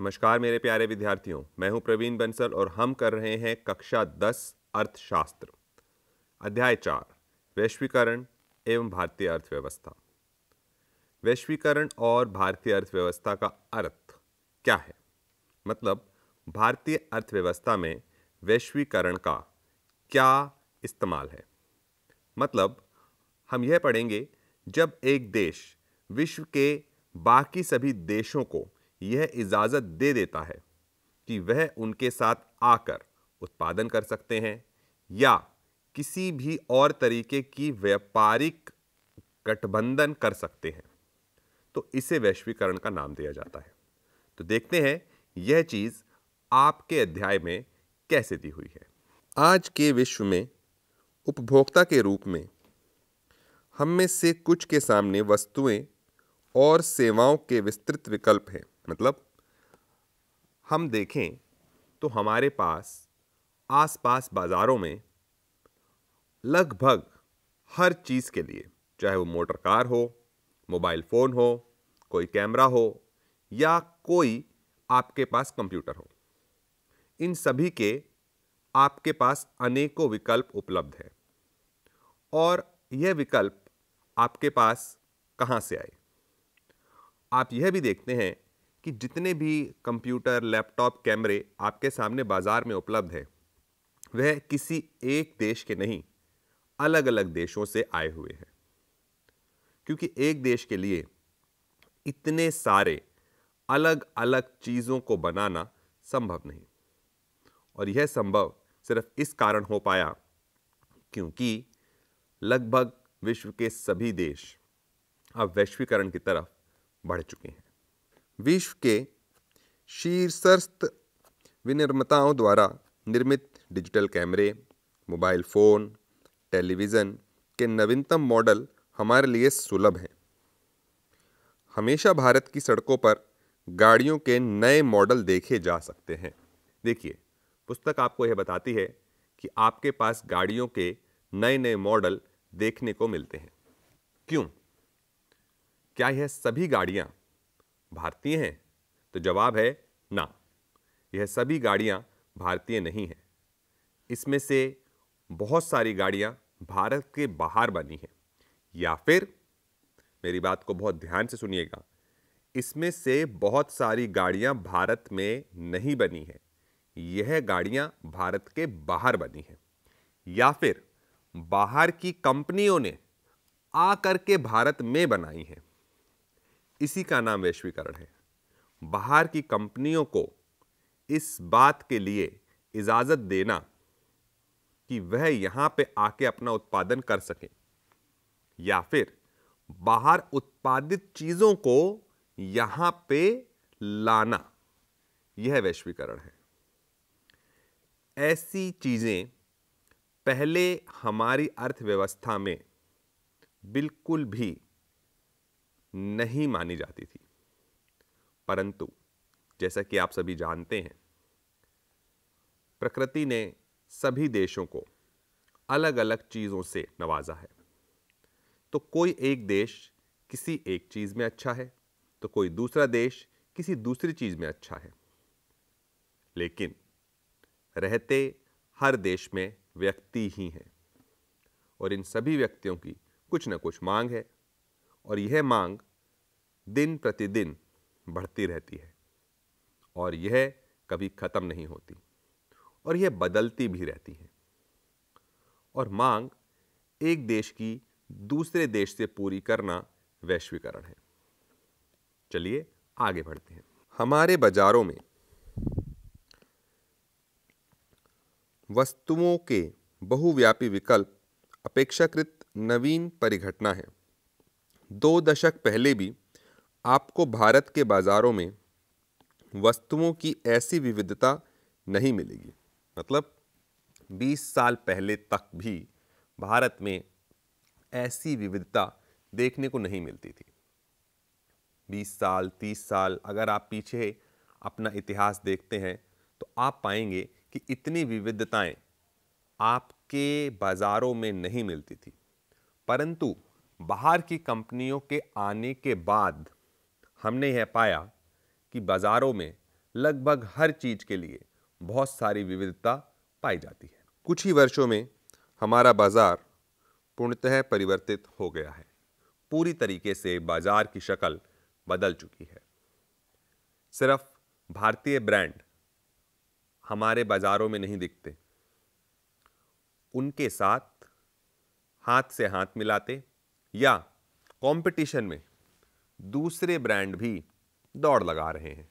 नमस्कार मेरे प्यारे विद्यार्थियों मैं हूं प्रवीण बंसल और हम कर रहे हैं कक्षा दस अर्थशास्त्र अध्याय चार वैश्वीकरण एवं भारतीय अर्थव्यवस्था वैश्वीकरण और भारतीय अर्थव्यवस्था का अर्थ क्या है मतलब भारतीय अर्थव्यवस्था में वैश्वीकरण का क्या इस्तेमाल है मतलब हम यह पढ़ेंगे जब एक देश विश्व के बाकी सभी देशों को यह इजाज़त दे देता है कि वह उनके साथ आकर उत्पादन कर सकते हैं या किसी भी और तरीके की व्यापारिक गठबंधन कर सकते हैं तो इसे वैश्वीकरण का नाम दिया जाता है तो देखते हैं यह चीज़ आपके अध्याय में कैसे दी हुई है आज के विश्व में उपभोक्ता के रूप में हम में से कुछ के सामने वस्तुएं और सेवाओं के विस्तृत विकल्प हैं मतलब हम देखें तो हमारे पास आसपास बाज़ारों में लगभग हर चीज़ के लिए चाहे वो मोटर कार हो मोबाइल फ़ोन हो कोई कैमरा हो या कोई आपके पास कंप्यूटर हो इन सभी के आपके पास अनेकों विकल्प उपलब्ध हैं और यह विकल्प आपके पास कहाँ से आए आप यह भी देखते हैं कि जितने भी कंप्यूटर लैपटॉप कैमरे आपके सामने बाज़ार में उपलब्ध हैं वह किसी एक देश के नहीं अलग अलग देशों से आए हुए हैं क्योंकि एक देश के लिए इतने सारे अलग अलग चीज़ों को बनाना संभव नहीं और यह संभव सिर्फ इस कारण हो पाया क्योंकि लगभग विश्व के सभी देश अब वैश्वीकरण की तरफ बढ़ चुके हैं विश्व के शीर्षस्थ विनिर्माताओं द्वारा निर्मित डिजिटल कैमरे मोबाइल फ़ोन टेलीविज़न के नवीनतम मॉडल हमारे लिए सुलभ हैं हमेशा भारत की सड़कों पर गाड़ियों के नए मॉडल देखे जा सकते हैं देखिए पुस्तक आपको यह बताती है कि आपके पास गाड़ियों के नए नए मॉडल देखने को मिलते हैं क्यों क्या यह सभी गाड़ियाँ भारतीय हैं तो जवाब है ना यह सभी गाड़ियां भारतीय नहीं हैं इसमें से बहुत सारी गाड़ियां भारत के बाहर बनी हैं या फिर मेरी बात को बहुत ध्यान से सुनिएगा इसमें से बहुत सारी गाड़ियां भारत में नहीं बनी हैं यह गाड़ियां भारत के बाहर बनी हैं या फिर बाहर की कंपनियों ने आकर के भारत में बनाई हैं इसी का नाम वैश्वीकरण है बाहर की कंपनियों को इस बात के लिए इजाज़त देना कि वह यहाँ पे आके अपना उत्पादन कर सकें या फिर बाहर उत्पादित चीज़ों को यहाँ पे लाना यह वैश्वीकरण है ऐसी चीज़ें पहले हमारी अर्थव्यवस्था में बिल्कुल भी नहीं मानी जाती थी परंतु जैसा कि आप सभी जानते हैं प्रकृति ने सभी देशों को अलग अलग चीज़ों से नवाजा है तो कोई एक देश किसी एक चीज़ में अच्छा है तो कोई दूसरा देश किसी दूसरी चीज़ में अच्छा है लेकिन रहते हर देश में व्यक्ति ही हैं और इन सभी व्यक्तियों की कुछ ना कुछ मांग है और यह मांग दिन प्रतिदिन बढ़ती रहती है और यह कभी ख़त्म नहीं होती और यह बदलती भी रहती है और मांग एक देश की दूसरे देश से पूरी करना वैश्वीकरण है चलिए आगे बढ़ते हैं हमारे बाजारों में वस्तुओं के बहुव्यापी विकल्प अपेक्षाकृत नवीन परिघटना है दो दशक पहले भी आपको भारत के बाज़ारों में वस्तुओं की ऐसी विविधता नहीं मिलेगी मतलब 20 साल पहले तक भी भारत में ऐसी विविधता देखने को नहीं मिलती थी 20 साल 30 साल अगर आप पीछे अपना इतिहास देखते हैं तो आप पाएंगे कि इतनी विविधताएं आपके बाज़ारों में नहीं मिलती थी परंतु बाहर की कंपनियों के आने के बाद हमने यह पाया कि बाज़ारों में लगभग हर चीज़ के लिए बहुत सारी विविधता पाई जाती है कुछ ही वर्षों में हमारा बाज़ार पूर्णतः परिवर्तित हो गया है पूरी तरीके से बाज़ार की शक्ल बदल चुकी है सिर्फ भारतीय ब्रांड हमारे बाज़ारों में नहीं दिखते उनके साथ हाथ से हाथ मिलाते या कंपटीशन में दूसरे ब्रांड भी दौड़ लगा रहे हैं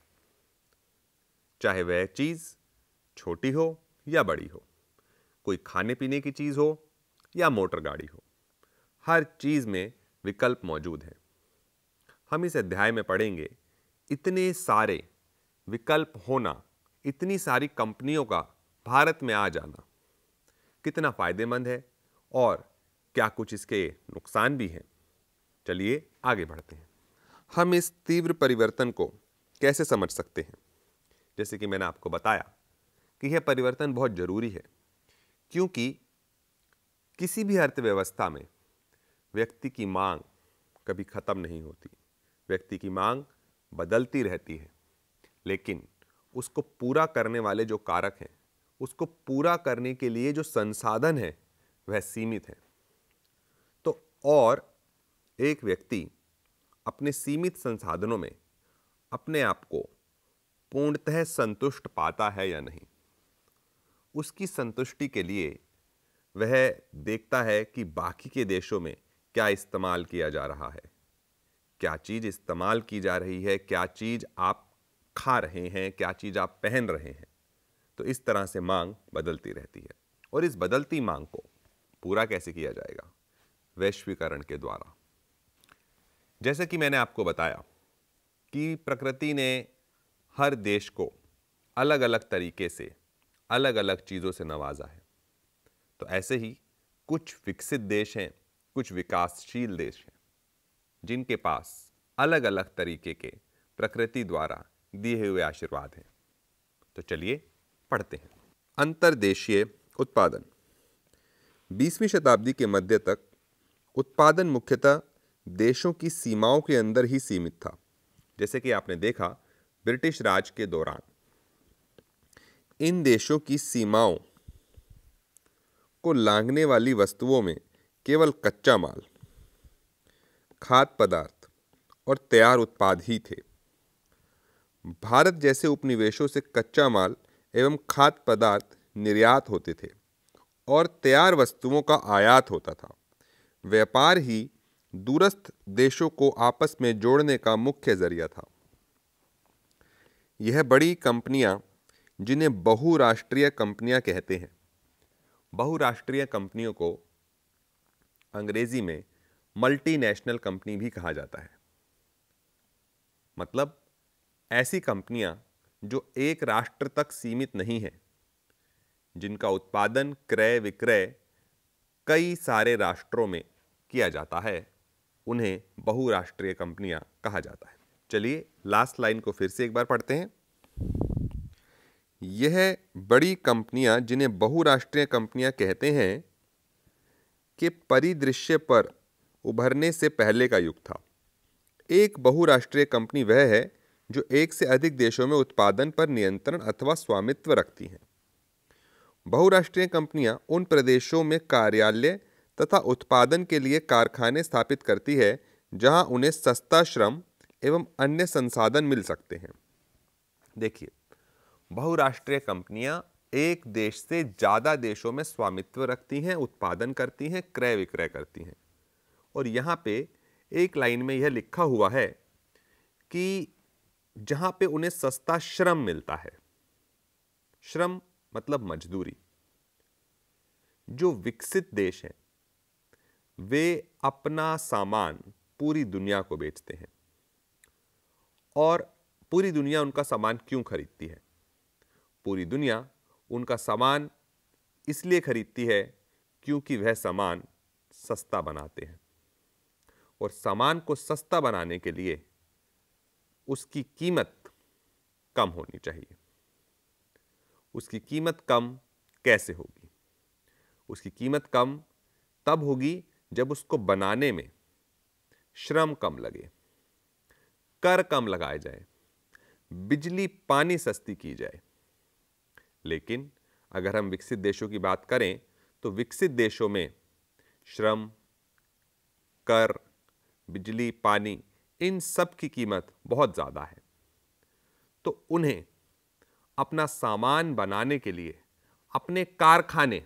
चाहे वह चीज़ छोटी हो या बड़ी हो कोई खाने पीने की चीज़ हो या मोटर गाड़ी हो हर चीज़ में विकल्प मौजूद है हम इस अध्याय में पढ़ेंगे इतने सारे विकल्प होना इतनी सारी कंपनियों का भारत में आ जाना कितना फ़ायदेमंद है और क्या कुछ इसके नुकसान भी हैं चलिए आगे बढ़ते हैं हम इस तीव्र परिवर्तन को कैसे समझ सकते हैं जैसे कि मैंने आपको बताया कि यह परिवर्तन बहुत ज़रूरी है क्योंकि किसी भी अर्थव्यवस्था में व्यक्ति की मांग कभी ख़त्म नहीं होती व्यक्ति की मांग बदलती रहती है लेकिन उसको पूरा करने वाले जो कारक हैं उसको पूरा करने के लिए जो संसाधन है वह सीमित है और एक व्यक्ति अपने सीमित संसाधनों में अपने आप को पूर्णतः संतुष्ट पाता है या नहीं उसकी संतुष्टि के लिए वह देखता है कि बाकी के देशों में क्या इस्तेमाल किया जा रहा है क्या चीज़ इस्तेमाल की जा रही है क्या चीज़ आप खा रहे हैं क्या चीज़ आप पहन रहे हैं तो इस तरह से मांग बदलती रहती है और इस बदलती मांग को पूरा कैसे किया जाएगा वैश्वीकरण के द्वारा जैसे कि मैंने आपको बताया कि प्रकृति ने हर देश को अलग अलग तरीके से अलग अलग चीज़ों से नवाजा है तो ऐसे ही कुछ विकसित देश हैं कुछ विकासशील देश हैं जिनके पास अलग अलग तरीके के प्रकृति द्वारा दिए हुए आशीर्वाद हैं तो चलिए पढ़ते हैं अंतर्देशीय उत्पादन 20वीं शताब्दी के मध्य तक उत्पादन मुख्यतः देशों की सीमाओं के अंदर ही सीमित था जैसे कि आपने देखा ब्रिटिश राज के दौरान इन देशों की सीमाओं को लांघने वाली वस्तुओं में केवल कच्चा माल खाद्य पदार्थ और तैयार उत्पाद ही थे भारत जैसे उपनिवेशों से कच्चा माल एवं खाद्य पदार्थ निर्यात होते थे और तैयार वस्तुओं का आयात होता था व्यापार ही दूरस्थ देशों को आपस में जोड़ने का मुख्य जरिया था यह बड़ी कंपनियां जिन्हें बहुराष्ट्रीय कंपनियां कहते हैं बहुराष्ट्रीय कंपनियों को अंग्रेज़ी में मल्टीनेशनल कंपनी भी कहा जाता है मतलब ऐसी कंपनियां जो एक राष्ट्र तक सीमित नहीं है जिनका उत्पादन क्रय विक्रय कई सारे राष्ट्रों में किया जाता है उन्हें बहुराष्ट्रीय कंपनियां कहा जाता है चलिए लास्ट लाइन को फिर से एक बार पढ़ते हैं यह बड़ी कंपनियां जिन्हें बहुराष्ट्रीय कंपनियां कहते हैं के परिदृश्य पर उभरने से पहले का युग था एक बहुराष्ट्रीय कंपनी वह है जो एक से अधिक देशों में उत्पादन पर नियंत्रण अथवा स्वामित्व रखती हैं बहुराष्ट्रीय कंपनियां उन प्रदेशों में कार्यालय तथा उत्पादन के लिए कारखाने स्थापित करती है जहां उन्हें सस्ता श्रम एवं अन्य संसाधन मिल सकते हैं देखिए बहुराष्ट्रीय कंपनियां एक देश से ज़्यादा देशों में स्वामित्व रखती हैं उत्पादन करती हैं क्रय विक्रय करती हैं और यहाँ पे एक लाइन में यह लिखा हुआ है कि जहाँ पे उन्हें सस्ता श्रम मिलता है श्रम मतलब मजदूरी जो विकसित देश हैं वे अपना सामान पूरी दुनिया को बेचते हैं और पूरी दुनिया उनका सामान क्यों खरीदती है पूरी दुनिया उनका सामान इसलिए खरीदती है क्योंकि वह सामान सस्ता बनाते हैं और सामान को सस्ता बनाने के लिए उसकी कीमत कम होनी चाहिए उसकी कीमत कम कैसे होगी उसकी कीमत कम तब होगी जब उसको बनाने में श्रम कम लगे कर कम लगाए जाए बिजली पानी सस्ती की जाए लेकिन अगर हम विकसित देशों की बात करें तो विकसित देशों में श्रम कर बिजली पानी इन सब की कीमत बहुत ज़्यादा है तो उन्हें अपना सामान बनाने के लिए अपने कारखाने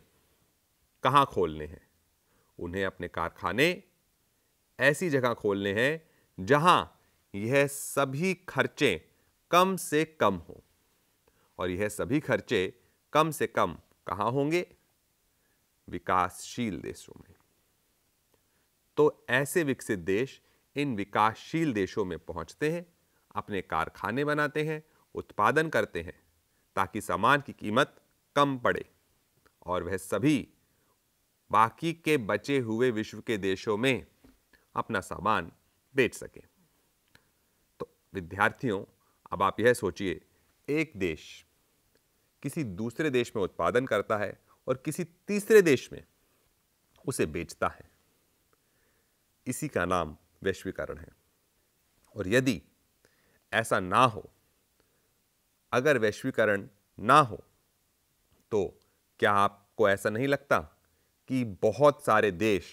कहाँ खोलने हैं उन्हें अपने कारखाने ऐसी जगह खोलने हैं जहां यह सभी खर्चे कम से कम हो और यह सभी खर्चे कम से कम कहां होंगे विकासशील देशों में तो ऐसे विकसित देश इन विकासशील देशों में पहुंचते हैं अपने कारखाने बनाते हैं उत्पादन करते हैं ताकि सामान की कीमत कम पड़े और वह सभी बाकी के बचे हुए विश्व के देशों में अपना सामान बेच सकें तो विद्यार्थियों अब आप यह सोचिए एक देश किसी दूसरे देश में उत्पादन करता है और किसी तीसरे देश में उसे बेचता है इसी का नाम वैश्वीकरण है और यदि ऐसा ना हो अगर वैश्वीकरण ना हो तो क्या आपको ऐसा नहीं लगता कि बहुत सारे देश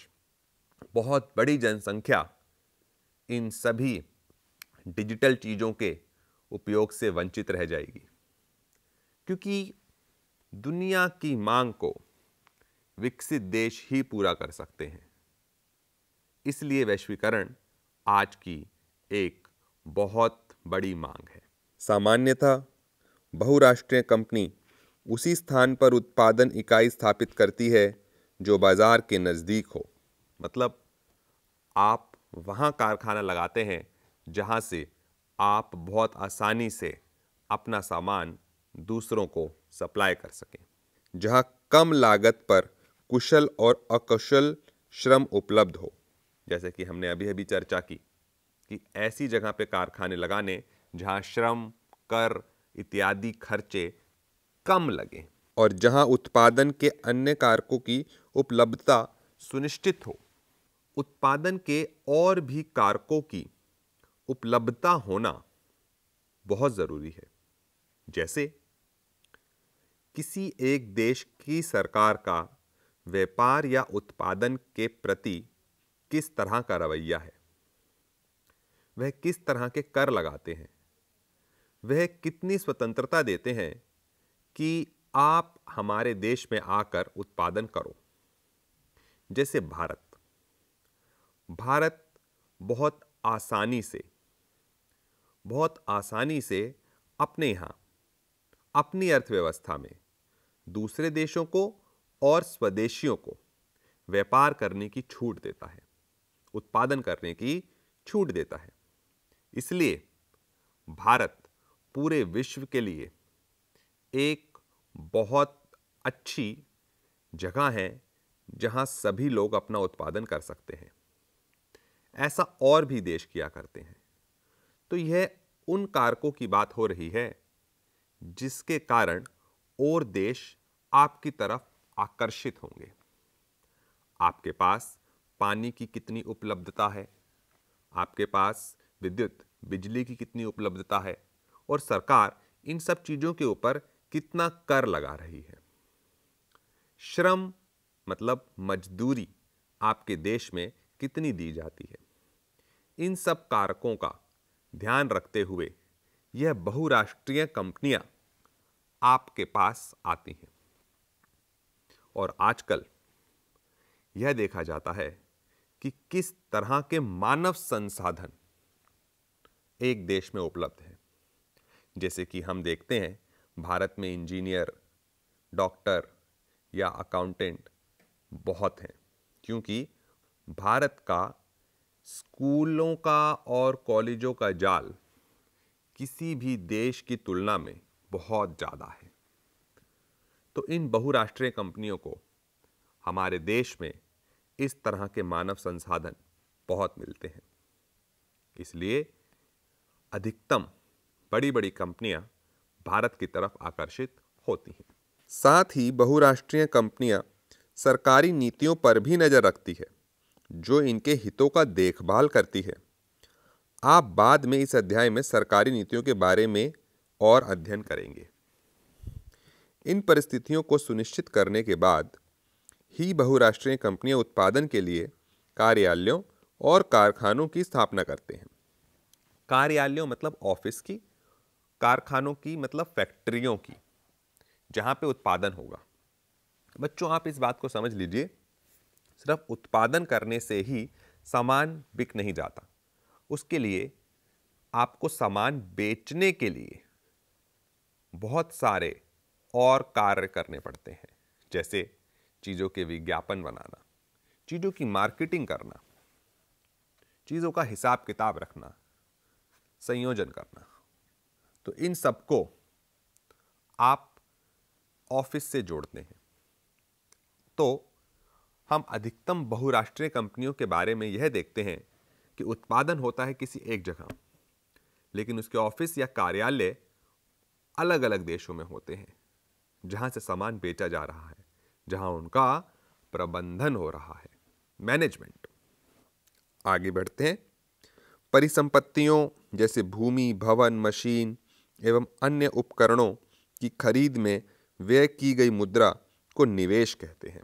बहुत बड़ी जनसंख्या इन सभी डिजिटल चीज़ों के उपयोग से वंचित रह जाएगी क्योंकि दुनिया की मांग को विकसित देश ही पूरा कर सकते हैं इसलिए वैश्वीकरण आज की एक बहुत बड़ी मांग है सामान्यतः बहुराष्ट्रीय कंपनी उसी स्थान पर उत्पादन इकाई स्थापित करती है जो बाज़ार के नज़दीक हो मतलब आप वहाँ कारखाना लगाते हैं जहाँ से आप बहुत आसानी से अपना सामान दूसरों को सप्लाई कर सकें जहाँ कम लागत पर कुशल और अकुशल श्रम उपलब्ध हो जैसे कि हमने अभी अभी चर्चा की कि ऐसी जगह पे कारखाने लगाने जहाँ श्रम कर इत्यादि खर्चे कम लगें और जहाँ उत्पादन के अन्य कारकों की उपलब्धता सुनिश्चित हो उत्पादन के और भी कारकों की उपलब्धता होना बहुत ज़रूरी है जैसे किसी एक देश की सरकार का व्यापार या उत्पादन के प्रति किस तरह का रवैया है वह किस तरह के कर लगाते हैं वह कितनी स्वतंत्रता देते हैं कि आप हमारे देश में आकर उत्पादन करो जैसे भारत भारत बहुत आसानी से बहुत आसानी से अपने यहाँ अपनी अर्थव्यवस्था में दूसरे देशों को और स्वदेशियों को व्यापार करने की छूट देता है उत्पादन करने की छूट देता है इसलिए भारत पूरे विश्व के लिए एक बहुत अच्छी जगह है जहां सभी लोग अपना उत्पादन कर सकते हैं ऐसा और भी देश किया करते हैं तो यह उन कारकों की बात हो रही है जिसके कारण और देश आपकी तरफ आकर्षित होंगे आपके पास पानी की कितनी उपलब्धता है आपके पास विद्युत बिजली की कितनी उपलब्धता है और सरकार इन सब चीज़ों के ऊपर कितना कर लगा रही है श्रम मतलब मजदूरी आपके देश में कितनी दी जाती है इन सब कारकों का ध्यान रखते हुए यह बहुराष्ट्रीय कंपनियां आपके पास आती हैं और आजकल यह देखा जाता है कि किस तरह के मानव संसाधन एक देश में उपलब्ध है जैसे कि हम देखते हैं भारत में इंजीनियर डॉक्टर या अकाउंटेंट बहुत हैं क्योंकि भारत का स्कूलों का और कॉलेजों का जाल किसी भी देश की तुलना में बहुत ज़्यादा है तो इन बहुराष्ट्रीय कंपनियों को हमारे देश में इस तरह के मानव संसाधन बहुत मिलते हैं इसलिए अधिकतम बड़ी बड़ी कंपनियां भारत की तरफ आकर्षित होती हैं साथ ही बहुराष्ट्रीय कंपनियां सरकारी नीतियों पर भी नज़र रखती है जो इनके हितों का देखभाल करती है आप बाद में इस अध्याय में सरकारी नीतियों के बारे में और अध्ययन करेंगे इन परिस्थितियों को सुनिश्चित करने के बाद ही बहुराष्ट्रीय कंपनियां उत्पादन के लिए कार्यालयों और कारखानों की स्थापना करते हैं कार्यालयों मतलब ऑफिस की कारखानों की मतलब फैक्ट्रियों की जहाँ पे उत्पादन होगा बच्चों आप इस बात को समझ लीजिए सिर्फ उत्पादन करने से ही सामान बिक नहीं जाता उसके लिए आपको सामान बेचने के लिए बहुत सारे और कार्य करने पड़ते हैं जैसे चीज़ों के विज्ञापन बनाना चीज़ों की मार्केटिंग करना चीज़ों का हिसाब किताब रखना संयोजन करना तो इन सबको आप ऑफिस से जोड़ते हैं तो हम अधिकतम बहुराष्ट्रीय कंपनियों के बारे में यह देखते हैं कि उत्पादन होता है किसी एक जगह लेकिन उसके ऑफिस या कार्यालय अलग अलग देशों में होते हैं जहां से सामान बेचा जा रहा है जहां उनका प्रबंधन हो रहा है मैनेजमेंट आगे बढ़ते हैं परिसंपत्तियों जैसे भूमि भवन मशीन एवं अन्य उपकरणों की खरीद में व्यय की गई मुद्रा को निवेश कहते हैं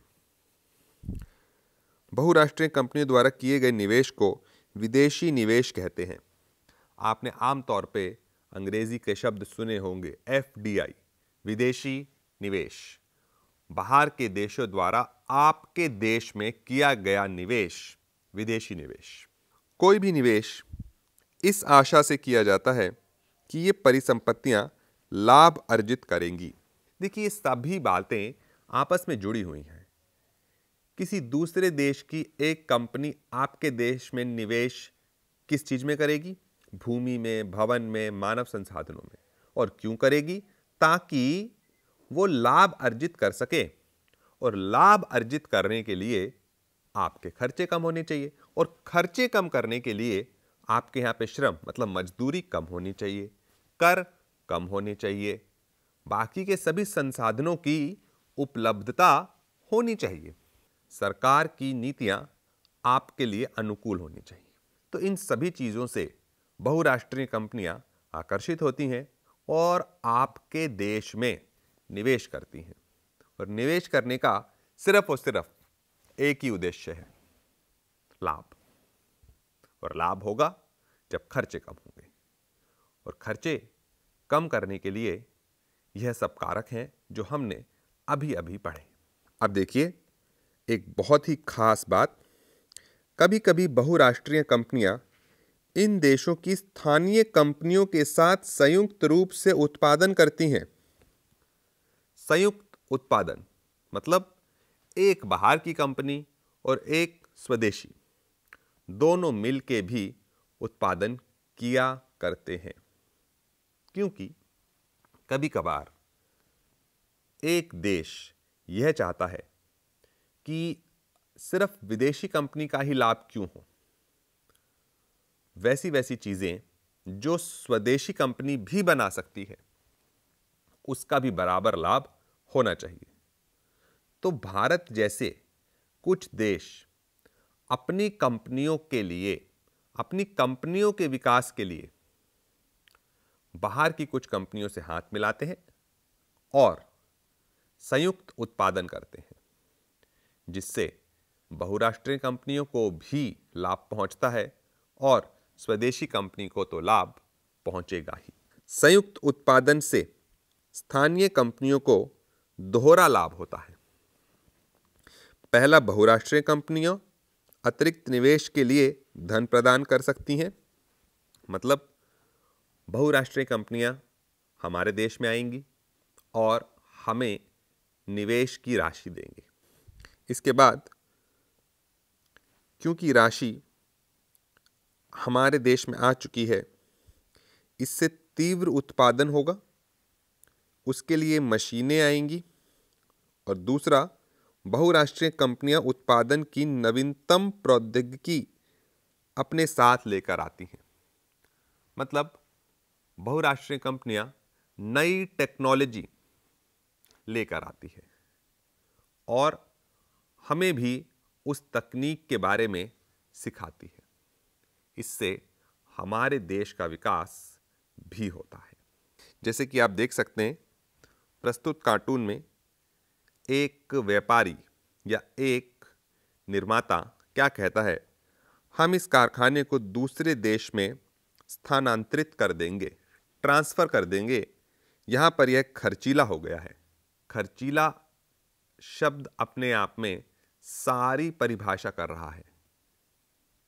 बहुराष्ट्रीय कंपनियों द्वारा किए गए निवेश को विदेशी निवेश कहते हैं आपने आमतौर पे अंग्रेजी के शब्द सुने होंगे एफ विदेशी निवेश बाहर के देशों द्वारा आपके देश में किया गया निवेश विदेशी निवेश कोई भी निवेश इस आशा से किया जाता है कि ये परिसंपत्तियां लाभ अर्जित करेंगी देखिए ये सभी बातें आपस में जुड़ी हुई हैं किसी दूसरे देश की एक कंपनी आपके देश में निवेश किस चीज़ में करेगी भूमि में भवन में मानव संसाधनों में और क्यों करेगी ताकि वो लाभ अर्जित कर सके और लाभ अर्जित करने के लिए आपके खर्चे कम होने चाहिए और खर्चे कम करने के लिए आपके यहाँ पे श्रम मतलब मजदूरी कम होनी चाहिए कर कम होने चाहिए बाकी के सभी संसाधनों की उपलब्धता होनी चाहिए सरकार की नीतियां आपके लिए अनुकूल होनी चाहिए तो इन सभी चीज़ों से बहुराष्ट्रीय कंपनियां आकर्षित होती हैं और आपके देश में निवेश करती हैं और निवेश करने का सिर्फ और सिर्फ एक ही उद्देश्य है लाभ और लाभ होगा जब खर्चे कम होंगे और खर्चे कम करने के लिए यह सब कारक हैं जो हमने अभी अभी पढ़े अब देखिए एक बहुत ही खास बात कभी कभी बहुराष्ट्रीय कंपनियां इन देशों की स्थानीय कंपनियों के साथ संयुक्त रूप से उत्पादन करती हैं संयुक्त उत्पादन मतलब एक बाहर की कंपनी और एक स्वदेशी दोनों मिल के भी उत्पादन किया करते हैं क्योंकि कभी कभार एक देश यह चाहता है कि सिर्फ विदेशी कंपनी का ही लाभ क्यों हो वैसी वैसी चीज़ें जो स्वदेशी कंपनी भी बना सकती है उसका भी बराबर लाभ होना चाहिए तो भारत जैसे कुछ देश अपनी कंपनियों के लिए अपनी कंपनियों के विकास के लिए बाहर की कुछ कंपनियों से हाथ मिलाते हैं और संयुक्त उत्पादन करते हैं जिससे बहुराष्ट्रीय कंपनियों को भी लाभ पहुंचता है और स्वदेशी कंपनी को तो लाभ पहुंचेगा ही संयुक्त उत्पादन से स्थानीय कंपनियों को दोहरा लाभ होता है पहला बहुराष्ट्रीय कंपनियों अतिरिक्त निवेश के लिए धन प्रदान कर सकती हैं मतलब बहुराष्ट्रीय कंपनियां हमारे देश में आएंगी और हमें निवेश की राशि देंगे इसके बाद क्योंकि राशि हमारे देश में आ चुकी है इससे तीव्र उत्पादन होगा उसके लिए मशीनें आएंगी और दूसरा बहुराष्ट्रीय कंपनियां उत्पादन की नवीनतम प्रौद्योगिकी अपने साथ लेकर आती हैं मतलब बहुराष्ट्रीय कंपनियां नई टेक्नोलॉजी लेकर आती है और हमें भी उस तकनीक के बारे में सिखाती है इससे हमारे देश का विकास भी होता है जैसे कि आप देख सकते हैं प्रस्तुत कार्टून में एक व्यापारी या एक निर्माता क्या कहता है हम इस कारखाने को दूसरे देश में स्थानांतरित कर देंगे ट्रांसफ़र कर देंगे यहाँ पर यह खर्चीला हो गया है खर्चीला शब्द अपने आप में सारी परिभाषा कर रहा है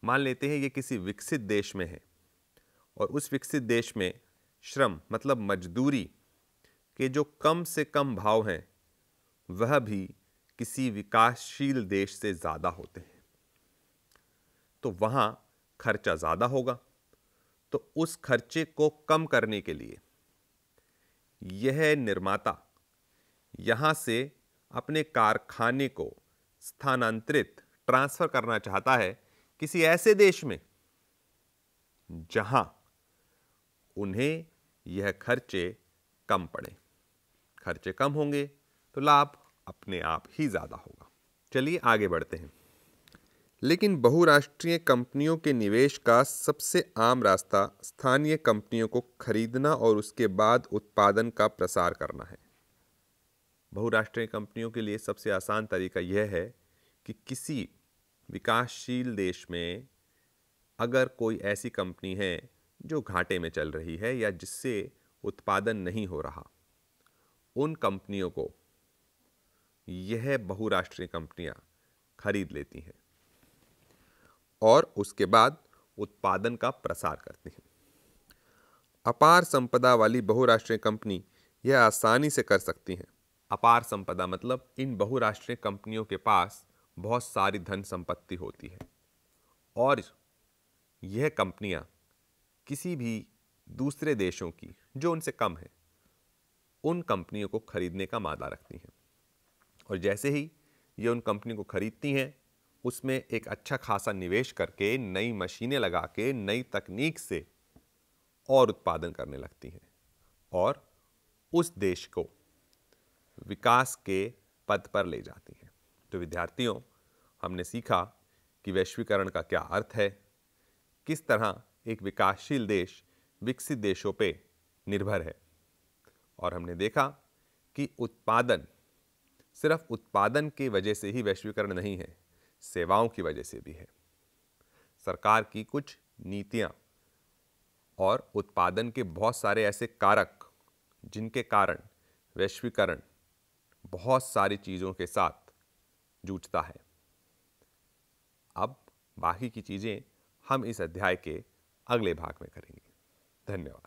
मान लेते हैं ये किसी विकसित देश में है और उस विकसित देश में श्रम मतलब मजदूरी के जो कम से कम भाव हैं वह भी किसी विकासशील देश से ज़्यादा होते हैं तो वहाँ खर्चा ज़्यादा होगा तो उस खर्चे को कम करने के लिए यह निर्माता यहाँ से अपने कारखाने को स्थानांतरित ट्रांसफर करना चाहता है किसी ऐसे देश में जहां उन्हें यह खर्चे कम पड़े खर्चे कम होंगे तो लाभ अपने आप ही ज़्यादा होगा चलिए आगे बढ़ते हैं लेकिन बहुराष्ट्रीय कंपनियों के निवेश का सबसे आम रास्ता स्थानीय कंपनियों को खरीदना और उसके बाद उत्पादन का प्रसार करना है बहुराष्ट्रीय कंपनियों के लिए सबसे आसान तरीका यह है कि किसी विकासशील देश में अगर कोई ऐसी कंपनी है जो घाटे में चल रही है या जिससे उत्पादन नहीं हो रहा उन कंपनियों को यह बहुराष्ट्रीय कंपनियां खरीद लेती हैं और उसके बाद उत्पादन का प्रसार करती हैं अपार संपदा वाली बहुराष्ट्रीय कंपनी यह आसानी से कर सकती हैं अपार संपदा मतलब इन बहुराष्ट्रीय कंपनियों के पास बहुत सारी धन संपत्ति होती है और यह कंपनियां किसी भी दूसरे देशों की जो उनसे कम है उन कंपनियों को खरीदने का मादा रखती हैं और जैसे ही ये उन कंपनी को खरीदती हैं उसमें एक अच्छा खासा निवेश करके नई मशीनें लगा के नई तकनीक से और उत्पादन करने लगती हैं और उस देश को विकास के पद पर ले जाती है तो विद्यार्थियों हमने सीखा कि वैश्वीकरण का क्या अर्थ है किस तरह एक विकासशील देश विकसित देशों पे निर्भर है और हमने देखा कि उत्पादन सिर्फ उत्पादन की वजह से ही वैश्वीकरण नहीं है सेवाओं की वजह से भी है सरकार की कुछ नीतियाँ और उत्पादन के बहुत सारे ऐसे कारक जिनके कारण वैश्वीकरण बहुत सारी चीज़ों के साथ जूझता है अब बाकी की चीज़ें हम इस अध्याय के अगले भाग में करेंगे धन्यवाद